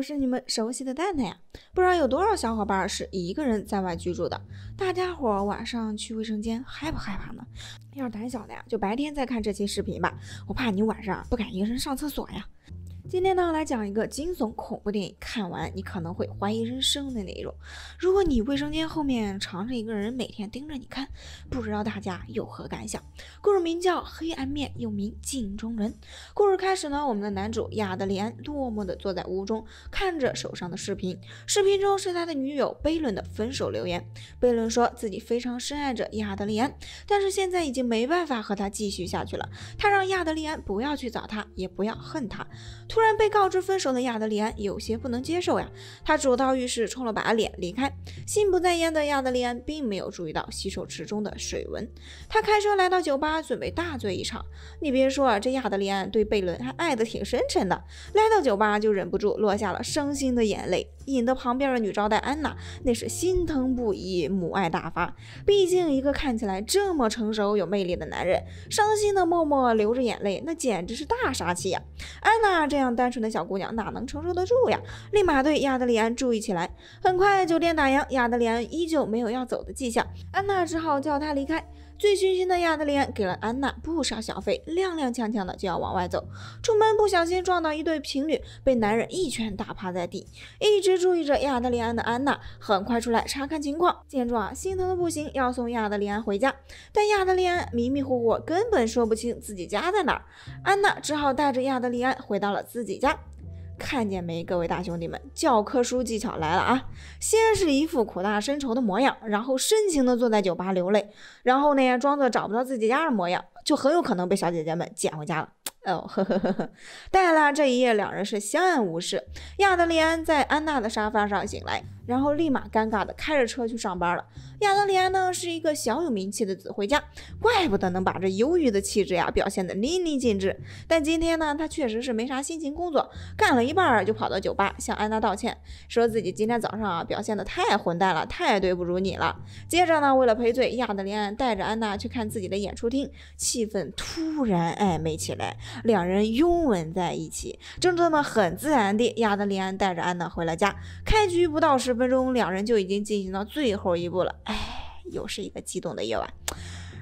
我是你们熟悉的蛋蛋呀，不知道有多少小伙伴是一个人在外居住的，大家伙晚上去卫生间害不害怕呢？要是胆小的呀，就白天再看这期视频吧，我怕你晚上不敢一个人上厕所呀。今天呢，来讲一个惊悚恐怖电影，看完你可能会怀疑人生的内容。如果你卫生间后面藏着一个人，每天盯着你看，不知道大家有何感想？故事名叫《黑暗面》，又名《镜中人》。故事开始呢，我们的男主亚德利安落寞的坐在屋中，看着手上的视频，视频中是他的女友贝伦的分手留言。贝伦说自己非常深爱着亚德利安，但是现在已经没办法和他继续下去了。他让亚德利安不要去找他，也不要恨他。突突然被告知分手的亚德里安有些不能接受呀，他走到浴室冲了把脸离开。心不在焉的亚德里安并没有注意到洗手池中的水纹。他开车来到酒吧，准备大醉一场。你别说啊，这亚德里安对贝伦还爱得挺深沉的。来到酒吧就忍不住落下了伤心的眼泪。引得旁边的女招待安娜那是心疼不已，母爱大发。毕竟一个看起来这么成熟有魅力的男人，伤心的默默流着眼泪，那简直是大杀器呀！安娜这样单纯的小姑娘哪能承受得住呀？立马对亚德里安注意起来。很快酒店打烊，亚德里安依旧没有要走的迹象，安娜只好叫他离开。醉醺醺的亚德里安给了安娜不少小费，踉踉跄跄的就要往外走，出门不小心撞到一对情侣，被男人一拳打趴在地。一直注意着亚德里安的安娜很快出来查看情况，见状啊，心疼的不行，要送亚德里安回家，但亚德里安迷迷糊糊，根本说不清自己家在哪儿，安娜只好带着亚德里安回到了自己家。看见没，各位大兄弟们，教科书技巧来了啊！先是一副苦大深仇的模样，然后深情的坐在酒吧流泪，然后呢，装作找不到自己家的模样，就很有可能被小姐姐们捡回家了。哦呵呵呵呵。当然这一夜两人是相安无事。亚德利安在安娜的沙发上醒来。然后立马尴尬的开着车去上班了。亚德里安呢是一个小有名气的指挥家，怪不得能把这忧郁的气质呀表现得淋漓尽致。但今天呢他确实是没啥心情工作，干了一半就跑到酒吧向安娜道歉，说自己今天早上啊表现的太混蛋了，太对不住你了。接着呢为了赔罪，亚德里安带着安娜去看自己的演出厅，气氛突然暧昧起来，两人拥吻在一起，就这么很自然的亚德里安带着安娜回了家。开局不到十。分钟，两人就已经进行到最后一步了。哎，又是一个激动的夜晚。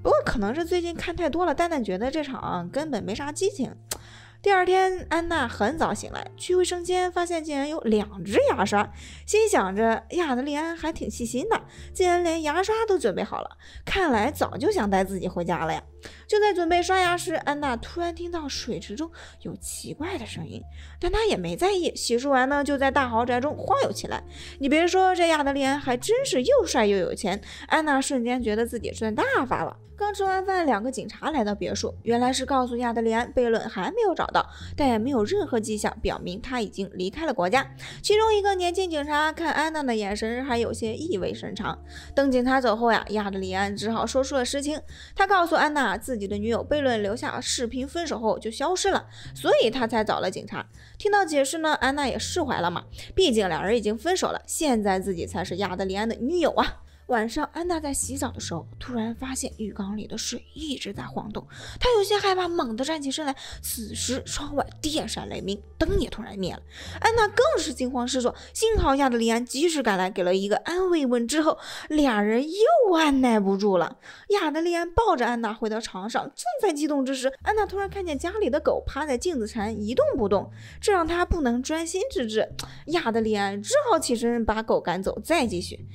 不过可能是最近看太多了，蛋蛋觉得这场根本没啥激情。第二天，安娜很早醒来，去卫生间发现竟然有两只牙刷，心想着亚德利安还挺细心的，竟然连牙刷都准备好了。看来早就想带自己回家了呀。正在准备刷牙时，安娜突然听到水池中有奇怪的声音，但她也没在意。洗漱完呢，就在大豪宅中晃悠起来。你别说，这亚德利安还真是又帅又有钱，安娜瞬间觉得自己赚大发了。刚吃完饭，两个警察来到别墅，原来是告诉亚德利安，悖论还没有找到，但也没有任何迹象表明他已经离开了国家。其中一个年轻警察看安娜的眼神还有些意味深长。等警察走后呀，亚德利安只好说出了实情，他告诉安娜。自己的女友贝伦留下视频分手后就消失了，所以他才找了警察。听到解释呢，安娜也释怀了嘛，毕竟两人已经分手了，现在自己才是亚德里安的女友啊。晚上，安娜在洗澡的时候，突然发现浴缸里的水一直在晃动，她有些害怕，猛地站起身来。此时窗外电闪雷鸣，灯也突然灭了，安娜更是惊慌失措。幸好亚德利安及时赶来，给了一个安慰吻之后，俩人又按耐不住了。亚德利安抱着安娜回到床上，正在激动之时，安娜突然看见家里的狗趴在镜子前一动不动，这让她不能专心致志。亚德利安只好起身把狗赶走，再继续。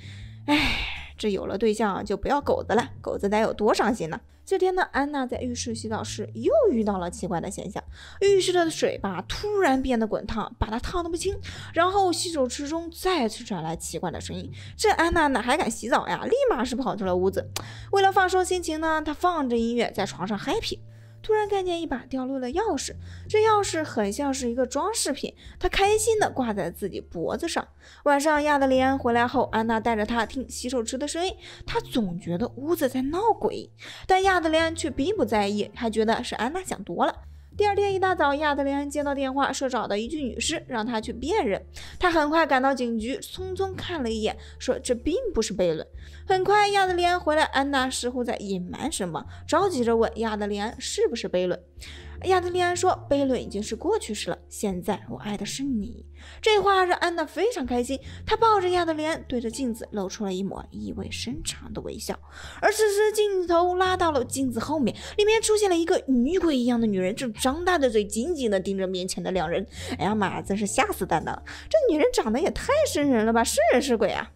唉。这有了对象就不要狗子了，狗子得有多伤心呢？这天呢，安娜在浴室洗澡时又遇到了奇怪的现象，浴室的水吧突然变得滚烫，把她烫得不轻。然后洗手池中再次传来奇怪的声音，这安娜哪还敢洗澡呀？立马是跑出了屋子。为了放松心情呢，她放着音乐在床上 happy。突然看见一把掉落的钥匙，这钥匙很像是一个装饰品，他开心的挂在自己脖子上。晚上亚德里安回来后，安娜带着他听洗手池的声音，他总觉得屋子在闹鬼，但亚德里安却并不在意，还觉得是安娜想多了。第二天一大早，亚德莲安接到电话，说找到一具女尸，让他去辨认。他很快赶到警局，匆匆看了一眼，说这并不是贝伦。很快，亚德莲安回来，安娜似乎在隐瞒什么，着急着问亚德莲安是不是贝伦。亚德利安说：“悖论已经是过去式了，现在我爱的是你。”这话让安娜非常开心，她抱着亚德利安，对着镜子露出了一抹意味深长的微笑。而此时，镜头拉到了镜子后面，里面出现了一个女鬼一样的女人，正张大的嘴紧紧地盯着面前的两人。哎呀妈，呀，真是吓死蛋蛋了！这女人长得也太瘆人了吧？是人是鬼啊？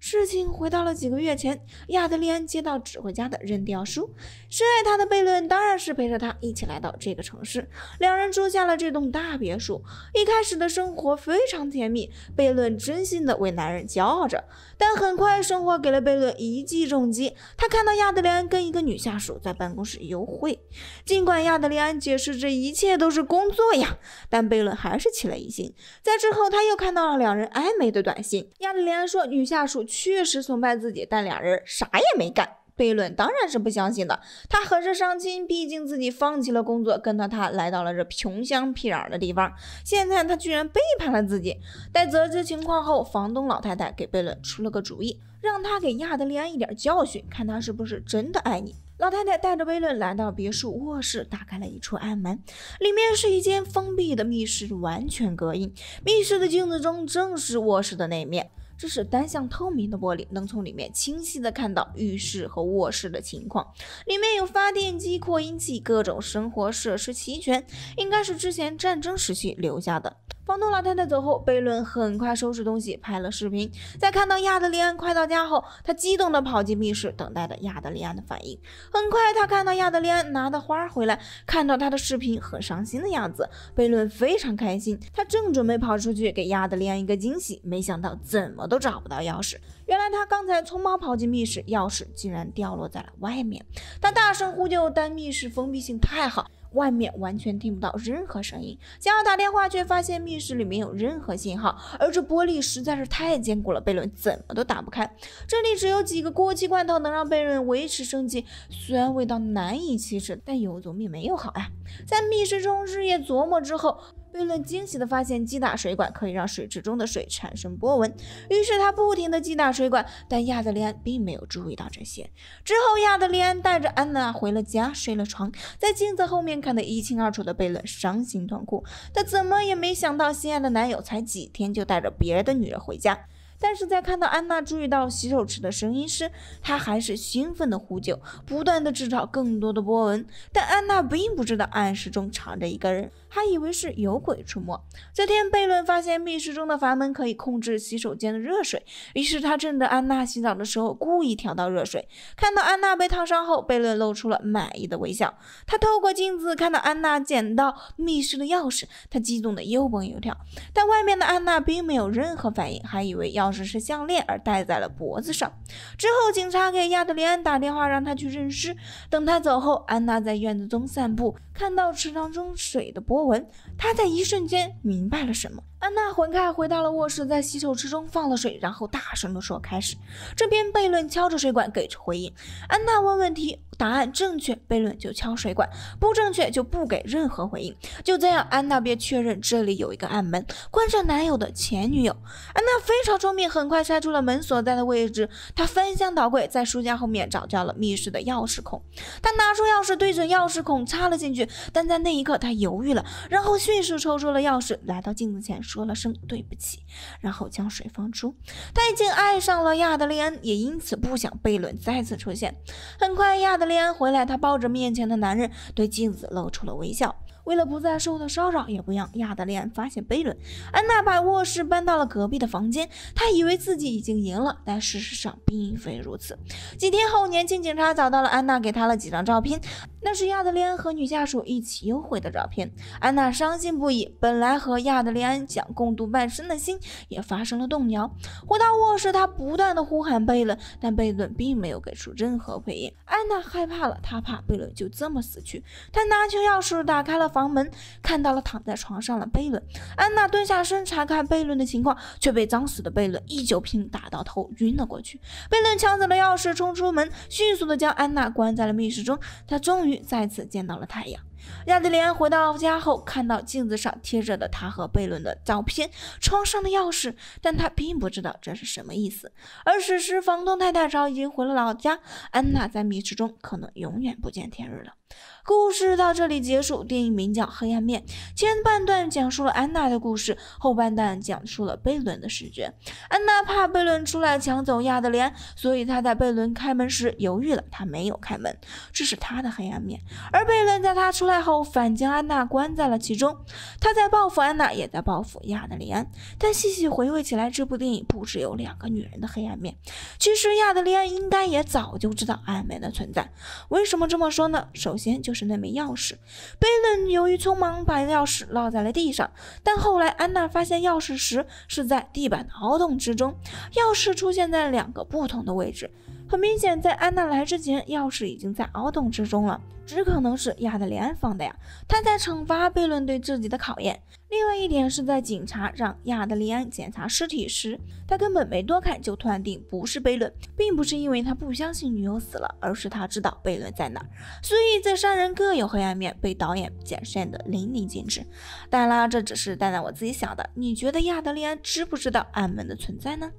事情回到了几个月前，亚德利安接到指挥家的认调书，深爱他的贝伦当然是陪着他一起来到这个城市，两人住下了这栋大别墅。一开始的生活非常甜蜜，贝伦真心的为男人骄傲着。但很快生活给了贝伦一记重击，他看到亚德利安跟一个女下属在办公室幽会，尽管亚德利安解释这一切都是工作呀，但贝伦还是起了疑心。在之后，他又看到了两人暧昧的短信，亚德利安说女下属。确实崇拜自己，但俩人啥也没干。贝伦当然是不相信的，他很是伤心，毕竟自己放弃了工作，跟着他来到了这穷乡僻壤的地方，现在他居然背叛了自己。待得知情况后，房东老太太给贝伦出了个主意，让他给亚德利安一点教训，看他是不是真的爱你。老太太带着贝伦来到别墅卧室，打开了一处暗门，里面是一间封闭的密室，完全隔音。密室的镜子中正是卧室的那面。这是单向透明的玻璃，能从里面清晰的看到浴室和卧室的情况。里面有发电机、扩音器，各种生活设施齐全，应该是之前战争时期留下的。房东老太太走后，贝伦很快收拾东西，拍了视频。在看到亚德利安快到家后，他激动地跑进密室，等待着亚德利安的反应。很快，他看到亚德利安拿的花回来，看到他的视频，很伤心的样子。贝伦非常开心，他正准备跑出去给亚德利安一个惊喜，没想到怎么都找不到钥匙。原来他刚才匆忙跑进密室，钥匙竟然掉落在了外面。他大声呼救，但密室封闭性太好。外面完全听不到任何声音，想要打电话，却发现密室里面没有任何信号。而这玻璃实在是太坚固了，贝伦怎么都打不开。这里只有几个过期罐头能让贝伦维持生机，虽然味道难以启齿，但有总比没有好呀。在密室中日夜琢磨之后。贝伦惊喜地发现，击打水管可以让水池中的水产生波纹。于是他不停地击打水管，但亚德里安并没有注意到这些。之后，亚德里安带着安娜回了家，睡了床，在镜子后面看得一清二楚的贝伦伤心痛哭。他怎么也没想到，心爱的男友才几天就带着别的女人回家。但是在看到安娜注意到洗手池的声音时，他还是兴奋的呼救，不断的制造更多的波纹。但安娜并不知道暗室中藏着一个人。还以为是有鬼出没。这天，贝伦发现密室中的阀门可以控制洗手间的热水，于是他趁着安娜洗澡的时候，故意调到热水。看到安娜被烫伤后，贝伦露出了满意的微笑。他透过镜子看到安娜捡到密室的钥匙，他激动的又蹦又跳。但外面的安娜并没有任何反应，还以为钥匙是项链而戴在了脖子上。之后，警察给亚德里安打电话，让他去认尸。等他走后，安娜在院子中散步，看到池塘中水的波。欧文，他在一瞬间明白了什么。安娜魂开回到了卧室，在洗手池中放了水，然后大声地说：“开始。”这边贝伦敲着水管给出回应。安娜问问题，答案正确，贝伦就敲水管；不正确就不给任何回应。就这样，安娜便确认这里有一个暗门，关上男友的前女友。安娜非常聪明，很快猜出了门所在的位置。她翻箱倒柜，在书架后面找到了密室的钥匙孔。她拿出钥匙，对准钥匙孔插了进去，但在那一刻她犹豫了，然后迅速抽出了钥匙，来到镜子前。说了声对不起，然后将水放出。他已经爱上了亚德利安，也因此不想悖论再次出现。很快，亚德利安回来，他抱着面前的男人，对镜子露出了微笑。为了不再受到骚扰，也不让亚利安发现悖论，安娜把卧室搬到了隔壁的房间。她以为自己已经赢了，但事实上并非如此。几天后，年轻警察找到了安娜，给她了几张照片，那是亚利安和女下属一起幽会的照片。安娜伤心不已，本来和亚利安想共度半生的心也发生了动摇。回到卧室，她不断的呼喊悖论，但悖论并没有给出任何回应。安娜害怕了，她怕悖论就这么死去。她拿取钥匙打开了房。房门看到了躺在床上的贝伦，安娜蹲下身查看贝伦的情况，却被脏死的贝伦一酒瓶打到头，晕了过去。贝伦抢走了钥匙，冲出门，迅速的将安娜关在了密室中。他终于再次见到了太阳。亚历安回到家后，看到镜子上贴着的他和贝伦的照片，床上的钥匙，但他并不知道这是什么意思。而此时房东太太早已经回了老家，安娜在密室中可能永远不见天日了。故事到这里结束。电影名叫《黑暗面》，前半段讲述了安娜的故事，后半段讲述了贝伦的视觉。安娜怕贝伦出来抢走亚德利安，所以她在贝伦开门时犹豫了，她没有开门，这是她的黑暗面。而贝伦在她出来后，反将安娜关在了其中，他在报复安娜，也在报复亚德利安。但细细回味起来，这部电影不只有两个女人的黑暗面。其实亚德利安应该也早就知道暗面的存在。为什么这么说呢？首先就是那枚钥匙，贝伦由于匆忙把钥匙落在了地上，但后来安娜发现钥匙时是在地板的凹洞之中，钥匙出现在两个不同的位置。很明显，在安娜来之前，钥匙已经在凹洞之中了，只可能是亚德里安放的呀。他在惩罚贝伦对自己的考验。另外一点是在警察让亚德里安检查尸体时，他根本没多看，就断定不是贝伦，并不是因为他不相信女友死了，而是他知道贝伦在哪儿。所以这三人各有黑暗面，被导演展现得淋漓尽致。当然啦，这只是蛋蛋我自己想的。你觉得亚德里安知不知道暗门的存在呢？